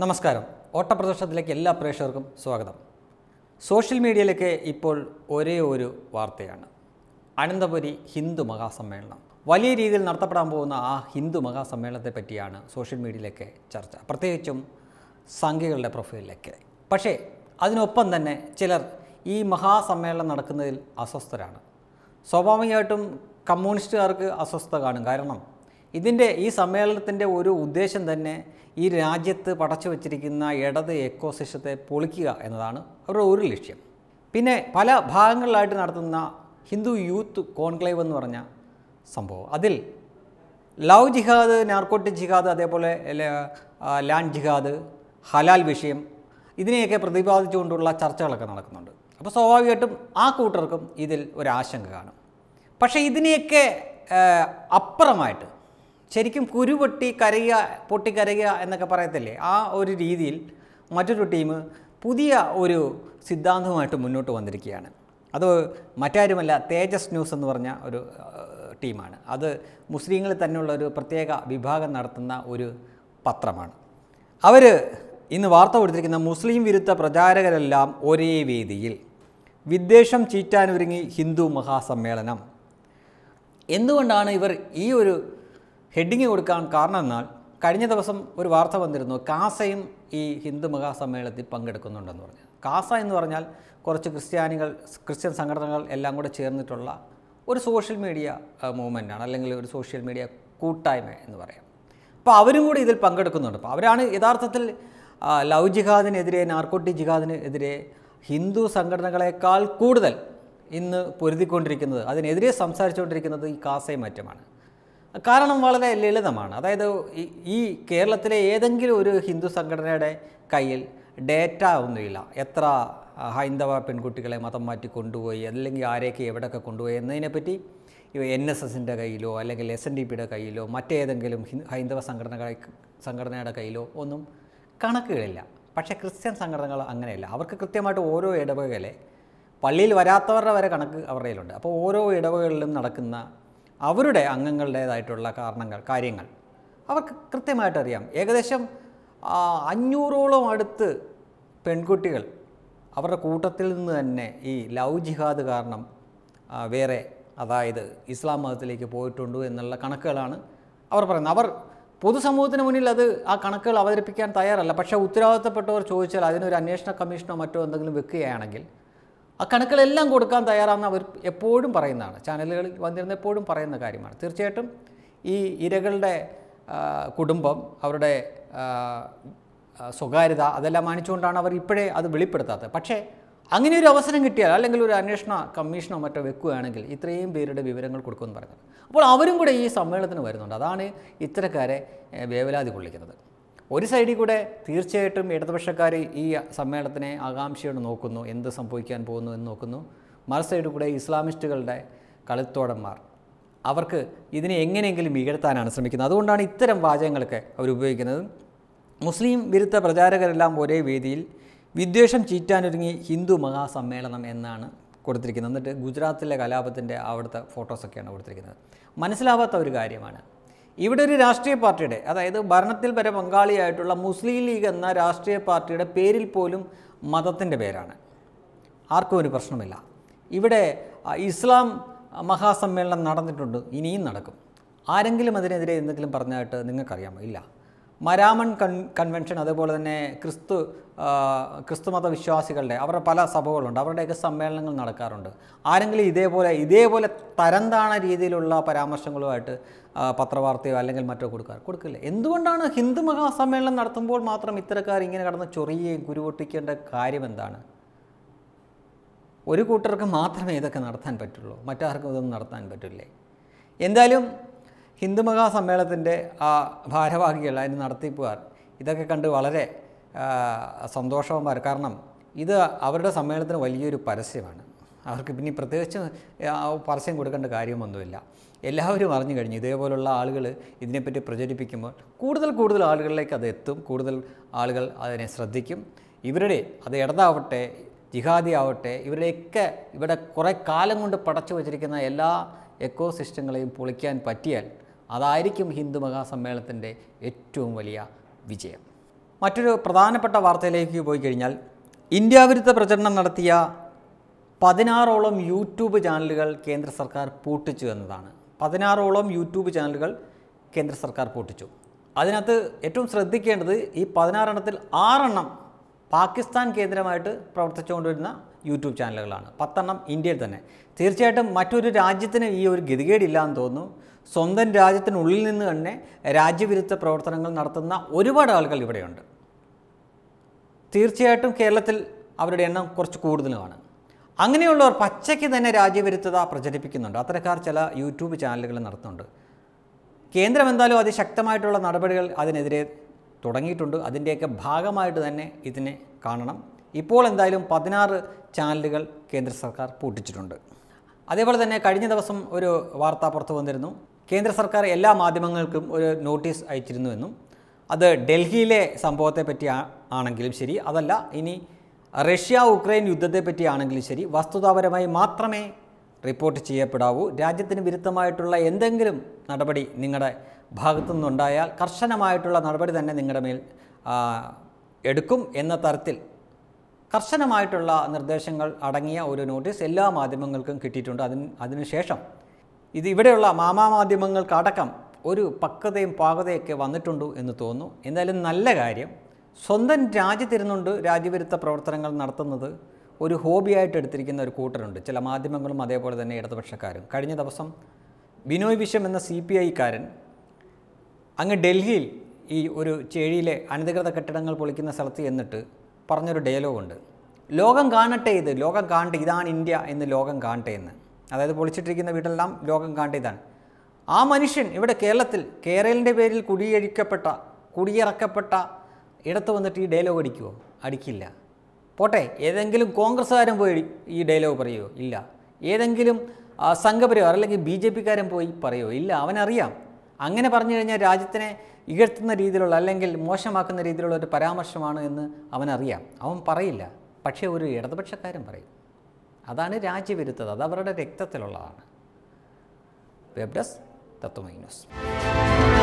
നമസ്കാരം ഓട്ടപ്രദർശനത്തിലേക്ക് എല്ലാ പ്രേക്ഷകർക്കും സ്വാഗതം സോഷ്യൽ മീഡിയയിലൊക്കെ ഇപ്പോൾ ഒരേ ഒരു വാർത്തയാണ് അനന്തപുരി ഹിന്ദു മഹാസമ്മേളനം വലിയ രീതിയിൽ നടത്തപ്പെടാൻ പോകുന്ന ആ ഹിന്ദു മഹാസമ്മേളനത്തെ പറ്റിയാണ് സോഷ്യൽ മീഡിയയിലൊക്കെ ചർച്ച പ്രത്യേകിച്ചും സംഖ്യകളുടെ പ്രൊഫൈലിലൊക്കെ പക്ഷേ അതിനൊപ്പം തന്നെ ചിലർ ഈ മഹാസമ്മേളനം നടക്കുന്നതിൽ അസ്വസ്ഥരാണ് സ്വാഭാവികമായിട്ടും കമ്മ്യൂണിസ്റ്റുകാർക്ക് അസ്വസ്ഥത കാണും കാരണം ഇതിൻ്റെ ഈ സമ്മേളനത്തിൻ്റെ ഒരു ഉദ്ദേശം തന്നെ ഈ രാജ്യത്ത് പടച്ചു വച്ചിരിക്കുന്ന ഇടത് എക്കോസിസ്റ്റത്തെ പൊളിക്കുക എന്നതാണ് അവരുടെ ഒരു ലക്ഷ്യം പിന്നെ പല ഭാഗങ്ങളിലായിട്ട് നടത്തുന്ന ഹിന്ദു യൂത്ത് കോൺക്ലേവ് എന്ന് പറഞ്ഞ സംഭവം അതിൽ ലവ് ജിഹാദ് നാർക്കോട്ടിക് ജിഹാദ് അതേപോലെ ലാൻഡ് ജിഹാദ് ഹലാൽ വിഷയം ഇതിനെയൊക്കെ പ്രതിപാദിച്ചുകൊണ്ടുള്ള ചർച്ചകളൊക്കെ നടക്കുന്നുണ്ട് അപ്പോൾ സ്വാഭാവികമായിട്ടും ആ കൂട്ടർക്കും ഇതിൽ ഒരു ആശങ്ക കാണും പക്ഷേ ഇതിനെയൊക്കെ അപ്പുറമായിട്ട് ശരിക്കും കുരുപൊട്ടി കരയുക പൊട്ടിക്കരയുക എന്നൊക്കെ പറയത്തില്ലേ ആ ഒരു രീതിയിൽ മറ്റൊരു ടീം പുതിയ ഒരു സിദ്ധാന്തവുമായിട്ട് മുന്നോട്ട് വന്നിരിക്കുകയാണ് അത് മറ്റാരുമല്ല തേജസ് ന്യൂസ് എന്ന് പറഞ്ഞ ഒരു ടീമാണ് അത് മുസ്ലിങ്ങളിൽ തന്നെയുള്ള ഒരു പ്രത്യേക വിഭാഗം നടത്തുന്ന ഒരു പത്രമാണ് അവർ ഇന്ന് വാർത്ത കൊടുത്തിരിക്കുന്ന മുസ്ലിം വിരുദ്ധ പ്രചാരകരെല്ലാം ഒരേ വേദിയിൽ വിദ്വേഷം ചീറ്റാനൊരുങ്ങി ഹിന്ദു മഹാസമ്മേളനം എന്തുകൊണ്ടാണ് ഇവർ ഈ ഒരു ഹെഡിങ് കൊടുക്കാൻ കാരണം എന്നാൽ കഴിഞ്ഞ ദിവസം ഒരു വാർത്ത വന്നിരുന്നു കാസയും ഈ ഹിന്ദു മഹാസമ്മേളനത്തിൽ പങ്കെടുക്കുന്നുണ്ടെന്ന് പറഞ്ഞു കാസ എന്ന് പറഞ്ഞാൽ കുറച്ച് ക്രിസ്ത്യാനികൾ ക്രിസ്ത്യൻ സംഘടനകൾ എല്ലാം കൂടെ ചേർന്നിട്ടുള്ള ഒരു സോഷ്യൽ മീഡിയ മൂവ്മെൻറ്റാണ് അല്ലെങ്കിൽ ഒരു സോഷ്യൽ മീഡിയ കൂട്ടായ്മ എന്ന് പറയാം അപ്പോൾ അവരും കൂടി ഇതിൽ പങ്കെടുക്കുന്നുണ്ട് അപ്പോൾ അവരാണ് യഥാർത്ഥത്തിൽ ലവ് ജിഹാദിനെതിരെ നാർക്കോട്ടി ജിഹാദിനെതിരെ ഹിന്ദു സംഘടനകളെക്കാൾ കൂടുതൽ ഇന്ന് പൊരുതിക്കൊണ്ടിരിക്കുന്നത് അതിനെതിരെ സംസാരിച്ചുകൊണ്ടിരിക്കുന്നത് ഈ കാസയും മറ്റുമാണ് കാരണം വളരെ ലളിതമാണ് അതായത് ഈ കേരളത്തിലെ ഏതെങ്കിലും ഒരു ഹിന്ദു സംഘടനയുടെ കയ്യിൽ ഡേറ്റ ഒന്നുമില്ല എത്ര ഹൈന്ദവ പെൺകുട്ടികളെ മതം മാറ്റി കൊണ്ടുപോയി അല്ലെങ്കിൽ ആരെയൊക്കെ എവിടെയൊക്കെ കൊണ്ടുപോയി എന്നതിനെപ്പറ്റി ഇവ എൻ എസ് എസിൻ്റെ കയ്യിലോ അല്ലെങ്കിൽ എസ് എൻ ഡി പിയുടെ കയ്യിലോ മറ്റേതെങ്കിലും ഹൈന്ദവ സംഘടനകളെ സംഘടനയുടെ കയ്യിലോ ഒന്നും കണക്കുകളില്ല പക്ഷേ ക്രിസ്ത്യൻ സംഘടനകൾ അങ്ങനെയല്ല അവർക്ക് കൃത്യമായിട്ട് ഓരോ ഇടവകളെ പള്ളിയിൽ വരാത്തവരുടെ വരെ കണക്ക് അവരുടെ കയ്യിലുണ്ട് അപ്പോൾ ഓരോ ഇടവകളിലും നടക്കുന്ന അവരുടെ അംഗങ്ങളുടേതായിട്ടുള്ള കാരണങ്ങൾ കാര്യങ്ങൾ അവർക്ക് കൃത്യമായിട്ട് അറിയാം ഏകദേശം അഞ്ഞൂറോളം അടുത്ത് പെൺകുട്ടികൾ അവരുടെ കൂട്ടത്തിൽ നിന്ന് തന്നെ ഈ ലവ് ജിഹാദ് കാരണം വേറെ അതായത് ഇസ്ലാം മതത്തിലേക്ക് പോയിട്ടുണ്ട് എന്നുള്ള കണക്കുകളാണ് അവർ പറയുന്നത് അവർ പൊതുസമൂഹത്തിന് മുന്നിൽ അത് ആ കണക്കുകൾ അവതരിപ്പിക്കാൻ തയ്യാറല്ല പക്ഷേ ഉത്തരവാദിത്തപ്പെട്ടവർ ചോദിച്ചാൽ അതിനൊരു അന്വേഷണ കമ്മീഷനോ മറ്റോ എന്തെങ്കിലും വെക്കുകയാണെങ്കിൽ ആ കണക്കുകളെല്ലാം കൊടുക്കാൻ തയ്യാറാണെന്ന് അവർ എപ്പോഴും പറയുന്നതാണ് ചാനലുകളിൽ വന്നിരുന്ന എപ്പോഴും പറയുന്ന കാര്യമാണ് തീർച്ചയായിട്ടും ഈ ഇരകളുടെ കുടുംബം അവരുടെ സ്വകാര്യത അതെല്ലാം മാനിച്ചുകൊണ്ടാണ് അവർ ഇപ്പോഴേ അത് വെളിപ്പെടുത്താത്തത് പക്ഷേ അങ്ങനെ ഒരു അവസരം കിട്ടിയാൽ അല്ലെങ്കിൽ ഒരു അന്വേഷണ കമ്മീഷനോ മറ്റോ വെക്കുകയാണെങ്കിൽ ഇത്രയും പേരുടെ വിവരങ്ങൾ കൊടുക്കുമെന്ന് പറയുന്നത് അപ്പോൾ അവരും കൂടെ ഈ സമ്മേളനത്തിന് വരുന്നുണ്ട് അതാണ് ഇത്തരക്കാരെ വേവലാതി കൊള്ളിക്കുന്നത് ഒരു സൈഡിൽ കൂടെ തീർച്ചയായിട്ടും ഇടതുപക്ഷക്കാർ ഈ സമ്മേളനത്തിനെ ആകാംക്ഷയോട് നോക്കുന്നു എന്ത് സംഭവിക്കാൻ പോകുന്നു എന്ന് നോക്കുന്നു മറു സൈഡിൽ കൂടെ ഇസ്ലാമിസ്റ്റുകളുടെ കളിത്തോടന്മാർ അവർക്ക് ഇതിനെ എങ്ങനെയെങ്കിലും ഇകഴ്ത്താനാണ് ശ്രമിക്കുന്നത് അതുകൊണ്ടാണ് ഇത്തരം വാചകങ്ങളൊക്കെ അവർ ഉപയോഗിക്കുന്നത് മുസ്ലിം വിരുദ്ധ പ്രചാരകരെല്ലാം ഒരേ വേദിയിൽ വിദ്വേഷം ചീറ്റാനൊരുങ്ങി ഹിന്ദു മഹാസമ്മേളനം എന്നാണ് കൊടുത്തിരിക്കുന്നത് എന്നിട്ട് ഗുജറാത്തിലെ കലാപത്തിൻ്റെ അവിടുത്തെ ഫോട്ടോസൊക്കെയാണ് കൊടുത്തിരിക്കുന്നത് മനസ്സിലാവാത്ത ഒരു കാര്യമാണ് ഇവിടെ ഒരു രാഷ്ട്രീയ പാർട്ടിയുടെ അതായത് ഭരണത്തിൽ വരെ പങ്കാളിയായിട്ടുള്ള മുസ്ലിം ലീഗ് എന്ന രാഷ്ട്രീയ പാർട്ടിയുടെ പേരിൽ പോലും മതത്തിൻ്റെ പേരാണ് ആർക്കും ഒരു പ്രശ്നമില്ല ഇവിടെ ഇസ്ലാം മഹാസമ്മേളനം നടന്നിട്ടുണ്ട് ഇനിയും നടക്കും ആരെങ്കിലും അതിനെതിരെ എന്തെങ്കിലും പറഞ്ഞായിട്ട് നിങ്ങൾക്കറിയാമോ ഇല്ല മരാമൺ കൺ കൺവെൻഷൻ അതുപോലെ തന്നെ ക്രിസ്തു ക്രിസ്തുമത വിശ്വാസികളുടെ അവരുടെ പല സഭകളുണ്ട് അവരുടെയൊക്കെ സമ്മേളനങ്ങൾ നടക്കാറുണ്ട് ആരെങ്കിലും ഇതേപോലെ ഇതേപോലെ തരംതാണ രീതിയിലുള്ള പരാമർശങ്ങളുമായിട്ട് പത്രവാർത്തയോ അല്ലെങ്കിൽ മറ്റോ കൊടുക്കാറ് കൊടുക്കില്ല എന്തുകൊണ്ടാണ് ഹിന്ദു മഹാസമ്മേളനം നടത്തുമ്പോൾ മാത്രം ഇത്തരക്കാർ ഇങ്ങനെ കടന്ന് ചൊറിയുകയും കുരുപൊട്ടിക്കേണ്ട കാര്യം എന്താണ് ഒരു കൂട്ടർക്ക് മാത്രമേ ഇതൊക്കെ നടത്താൻ പറ്റുള്ളൂ മറ്റാർക്കും ഇതൊന്നും നടത്താൻ പറ്റില്ലേ എന്തായാലും ഹിന്ദു മഹാസമ്മേളനത്തിൻ്റെ ആ ഭാരവാഹികൾ അതിന് നടത്തിപ്പുകാർ ഇതൊക്കെ കണ്ട് വളരെ സന്തോഷവന്മാർ കാരണം ഇത് അവരുടെ സമ്മേളനത്തിന് വലിയൊരു പരസ്യമാണ് അവർക്ക് പിന്നെ പ്രത്യേകിച്ച് പരസ്യം കൊടുക്കേണ്ട കാര്യമൊന്നുമില്ല എല്ലാവരും അറിഞ്ഞു കഴിഞ്ഞു ഇതേപോലുള്ള ആളുകൾ ഇതിനെപ്പറ്റി പ്രചരിപ്പിക്കുമ്പോൾ കൂടുതൽ കൂടുതൽ ആളുകളിലേക്ക് അത് എത്തും കൂടുതൽ ആളുകൾ അതിനെ ശ്രദ്ധിക്കും ഇവരുടെ അത് ഇടതാവട്ടെ ജിഹാദി ആവട്ടെ ഇവരുടെയൊക്കെ ഇവിടെ കുറേ കാലം കൊണ്ട് പടച്ചു വച്ചിരിക്കുന്ന എല്ലാ എക്കോ സിസ്റ്റങ്ങളെയും പൊളിക്കാൻ പറ്റിയാൽ അതായിരിക്കും ഹിന്ദു മഹാസമ്മേളനത്തിൻ്റെ ഏറ്റവും വലിയ വിജയം മറ്റൊരു പ്രധാനപ്പെട്ട വാർത്തയിലേക്ക് പോയി കഴിഞ്ഞാൽ ഇന്ത്യ വിരുദ്ധ പ്രചരണം നടത്തിയ പതിനാറോളം യൂട്യൂബ് ചാനലുകൾ കേന്ദ്ര സർക്കാർ പൂട്ടിച്ചു എന്നതാണ് പതിനാറോളം യൂട്യൂബ് ചാനലുകൾ കേന്ദ്ര സർക്കാർ പൂട്ടിച്ചു അതിനകത്ത് ഏറ്റവും ശ്രദ്ധിക്കേണ്ടത് ഈ പതിനാറെണ്ണത്തിൽ ആറെണ്ണം പാകിസ്ഥാൻ കേന്ദ്രമായിട്ട് പ്രവർത്തിച്ചുകൊണ്ടിരുന്ന യൂട്യൂബ് ചാനലുകളാണ് പത്തെണ്ണം ഇന്ത്യയിൽ തന്നെ തീർച്ചയായിട്ടും മറ്റൊരു രാജ്യത്തിന് ഈ ഒരു ഗതികേടില്ല എന്ന് തോന്നുന്നു സ്വന്തം രാജ്യത്തിനുള്ളിൽ നിന്ന് തന്നെ രാജ്യവിരുദ്ധ പ്രവർത്തനങ്ങൾ നടത്തുന്ന ഒരുപാട് ആളുകൾ ഇവിടെയുണ്ട് തീർച്ചയായിട്ടും കേരളത്തിൽ അവരുടെ എണ്ണം കുറച്ച് കൂടുതലുമാണ് അങ്ങനെയുള്ളവർ പച്ചയ്ക്ക് തന്നെ രാജ്യവിരുദ്ധത പ്രചരിപ്പിക്കുന്നുണ്ട് അത്തരക്കാർ ചില യൂട്യൂബ് ചാനലുകൾ നടത്തുന്നുണ്ട് കേന്ദ്രം എന്തായാലും അതിശക്തമായിട്ടുള്ള നടപടികൾ അതിനെതിരെ തുടങ്ങിയിട്ടുണ്ട് അതിൻ്റെയൊക്കെ ഭാഗമായിട്ട് തന്നെ ഇതിനെ കാണണം ഇപ്പോൾ എന്തായാലും പതിനാറ് ചാനലുകൾ കേന്ദ്ര സർക്കാർ പൂട്ടിച്ചിട്ടുണ്ട് അതേപോലെ തന്നെ കഴിഞ്ഞ ദിവസം ഒരു വാർത്ത പുറത്തു വന്നിരുന്നു കേന്ദ്ര സർക്കാർ എല്ലാ മാധ്യമങ്ങൾക്കും ഒരു നോട്ടീസ് അയച്ചിരുന്നുവെന്നും അത് ഡൽഹിയിലെ സംഭവത്തെ പറ്റി ആണെങ്കിലും ശരി അതല്ല ഇനി റഷ്യ ഉക്രൈൻ യുദ്ധത്തെ പറ്റിയാണെങ്കിലും ശരി വസ്തുതാപരമായി മാത്രമേ റിപ്പോർട്ട് ചെയ്യപ്പെടാവൂ രാജ്യത്തിന് വിരുദ്ധമായിട്ടുള്ള എന്തെങ്കിലും നടപടി നിങ്ങളുടെ ഭാഗത്തു നിന്നുണ്ടായാൽ കർശനമായിട്ടുള്ള നടപടി തന്നെ നിങ്ങളുടെ മേൽ എടുക്കും എന്ന തരത്തിൽ കർശനമായിട്ടുള്ള നിർദ്ദേശങ്ങൾ അടങ്ങിയ ഒരു നോട്ടീസ് എല്ലാ മാധ്യമങ്ങൾക്കും കിട്ടിയിട്ടുണ്ട് അതിന് അതിനുശേഷം ഇത് ഇവിടെയുള്ള മാമാമാധ്യമങ്ങൾക്കടക്കം ഒരു പക്വതയും പാകതയൊക്കെ വന്നിട്ടുണ്ട് എന്ന് തോന്നുന്നു എന്തായാലും നല്ല കാര്യം സ്വന്തം രാജ്യത്തിരുന്നുണ്ട് രാജ്യവിരുദ്ധ പ്രവർത്തനങ്ങൾ നടത്തുന്നത് ഒരു ഹോബിയായിട്ട് എടുത്തിരിക്കുന്ന ഒരു കൂട്ടരുണ്ട് ചില മാധ്യമങ്ങളും അതേപോലെ തന്നെ ഇടതുപക്ഷക്കാരും കഴിഞ്ഞ ദിവസം ബിനോയ് വിശ്വം എന്ന സി പി ഐക്കാരൻ അങ്ങ് ഡൽഹിയിൽ ഈ ഒരു ചേഴിയിലെ അനധികൃത കെട്ടിടങ്ങൾ പൊളിക്കുന്ന സ്ഥലത്ത് എന്നിട്ട് പറഞ്ഞൊരു ഡയലോഗുണ്ട് ലോകം കാണട്ടെ ഇത് ലോകം കാണട്ടെ ഇതാണ് ഇന്ത്യ എന്ന് ലോകം കാണട്ടെ എന്ന് അതായത് പൊളിച്ചിട്ടിരിക്കുന്ന വീടെല്ലാം ലോകം കാണ്ടിയതാണ് ആ മനുഷ്യൻ ഇവിടെ കേരളത്തിൽ കേരളിൻ്റെ പേരിൽ കുടിയഴിക്കപ്പെട്ട കുടിയിറക്കപ്പെട്ട ഇടത്ത് വന്നിട്ട് ഈ ഡയലോഗ് അടിക്കുമോ അടിക്കില്ല പോട്ടെ ഏതെങ്കിലും കോൺഗ്രസ്സുകാരൻ പോയി ഈ ഡയലോഗ് പറയുമോ ഇല്ല ഏതെങ്കിലും സംഘപരിവാർ അല്ലെങ്കിൽ ബി ജെ പിക്കാരൻ പോയി പറയുമോ ഇല്ല അവനറിയാം അങ്ങനെ പറഞ്ഞു കഴിഞ്ഞാൽ രാജ്യത്തിനെ ഇകഴ്ത്തുന്ന രീതിയിലുള്ള അല്ലെങ്കിൽ മോശമാക്കുന്ന രീതിയിലുള്ള ഒരു പരാമർശമാണ് എന്ന് അവനറിയാം അവൻ പറയില്ല പക്ഷേ ഒരു ഇടതുപക്ഷക്കാരൻ പറയും അതാണ് രാജ്യവിരുദ്ധത അത് അവരുടെ രക്തത്തിലുള്ളതാണ് വെബ്ഡസ് ഡെസ്ക് തത്വമൈ